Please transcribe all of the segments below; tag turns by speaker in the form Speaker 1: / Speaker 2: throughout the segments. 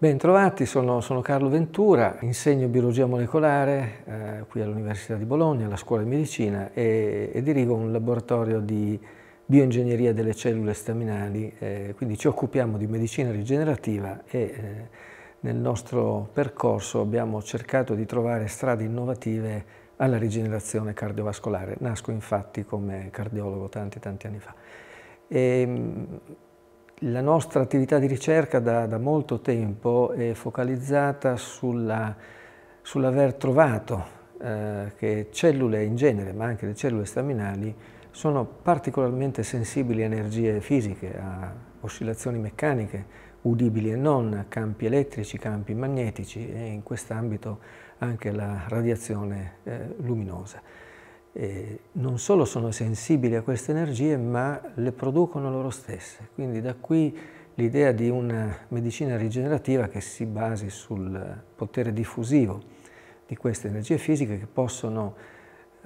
Speaker 1: Bentrovati, sono, sono Carlo Ventura, insegno biologia molecolare eh, qui all'Università di Bologna, alla Scuola di Medicina e, e dirigo un laboratorio di bioingegneria delle cellule staminali, eh, quindi ci occupiamo di medicina rigenerativa e eh, nel nostro percorso abbiamo cercato di trovare strade innovative alla rigenerazione cardiovascolare. Nasco infatti come cardiologo tanti tanti anni fa. E, ehm, la nostra attività di ricerca da, da molto tempo è focalizzata sull'aver trovato eh, che cellule in genere, ma anche le cellule staminali, sono particolarmente sensibili a energie fisiche, a oscillazioni meccaniche, udibili e non, a campi elettrici, campi magnetici e in quest'ambito anche la radiazione eh, luminosa eh, non solo sono sensibili a queste energie, ma le producono loro stesse. Quindi da qui l'idea di una medicina rigenerativa che si basi sul potere diffusivo di queste energie fisiche che possono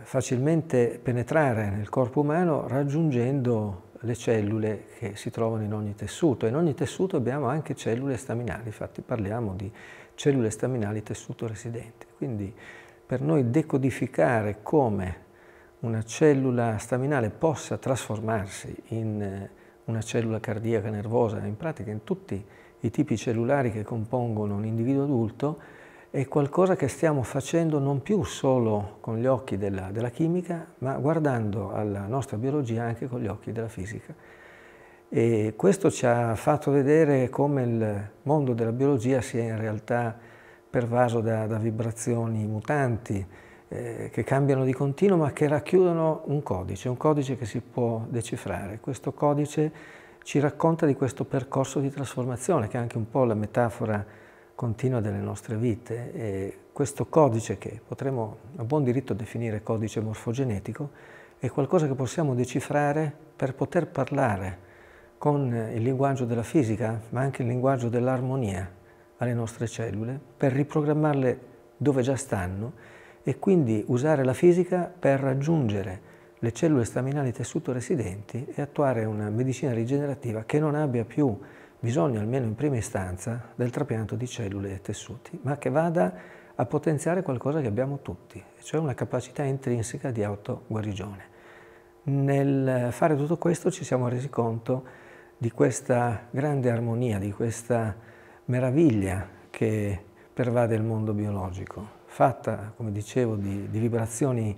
Speaker 1: facilmente penetrare nel corpo umano raggiungendo le cellule che si trovano in ogni tessuto. In ogni tessuto abbiamo anche cellule staminali, infatti parliamo di cellule staminali tessuto residente. Quindi per noi decodificare come una cellula staminale possa trasformarsi in eh, una cellula cardiaca nervosa, in pratica in tutti i tipi cellulari che compongono un individuo adulto, è qualcosa che stiamo facendo non più solo con gli occhi della, della chimica, ma guardando alla nostra biologia anche con gli occhi della fisica. E questo ci ha fatto vedere come il mondo della biologia sia in realtà pervaso da, da vibrazioni mutanti, eh, che cambiano di continuo ma che racchiudono un codice, un codice che si può decifrare. Questo codice ci racconta di questo percorso di trasformazione che è anche un po' la metafora continua delle nostre vite. E questo codice che potremmo a buon diritto definire codice morfogenetico è qualcosa che possiamo decifrare per poter parlare con il linguaggio della fisica, ma anche il linguaggio dell'armonia alle nostre cellule, per riprogrammarle dove già stanno e quindi usare la fisica per raggiungere le cellule staminali tessuto residenti e attuare una medicina rigenerativa che non abbia più bisogno, almeno in prima istanza, del trapianto di cellule e tessuti, ma che vada a potenziare qualcosa che abbiamo tutti, cioè una capacità intrinseca di autoguarigione. Nel fare tutto questo ci siamo resi conto di questa grande armonia, di questa meraviglia che pervade il mondo biologico fatta, come dicevo, di, di, vibrazioni,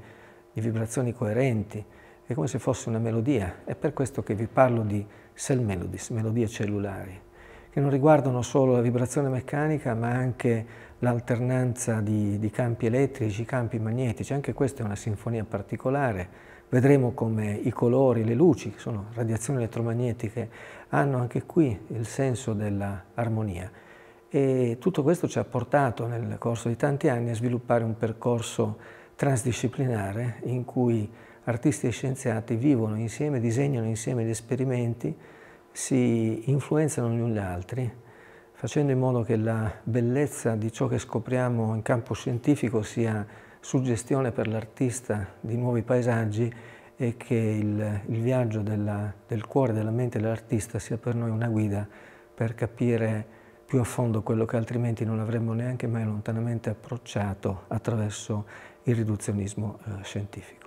Speaker 1: di vibrazioni coerenti, è come se fosse una melodia. È per questo che vi parlo di cell melodies, melodie cellulari, che non riguardano solo la vibrazione meccanica, ma anche l'alternanza di, di, campi elettrici, campi magnetici. Anche questa è una sinfonia particolare. Vedremo come i colori, le luci, che sono radiazioni elettromagnetiche, hanno anche qui il senso dell'armonia. E tutto questo ci ha portato nel corso di tanti anni a sviluppare un percorso transdisciplinare in cui artisti e scienziati vivono insieme, disegnano insieme gli esperimenti, si influenzano gli uni gli altri, facendo in modo che la bellezza di ciò che scopriamo in campo scientifico sia suggestione per l'artista di nuovi paesaggi e che il, il viaggio della, del cuore, della mente dell'artista sia per noi una guida per capire più a fondo quello che altrimenti non avremmo neanche mai lontanamente approcciato attraverso il riduzionismo eh, scientifico.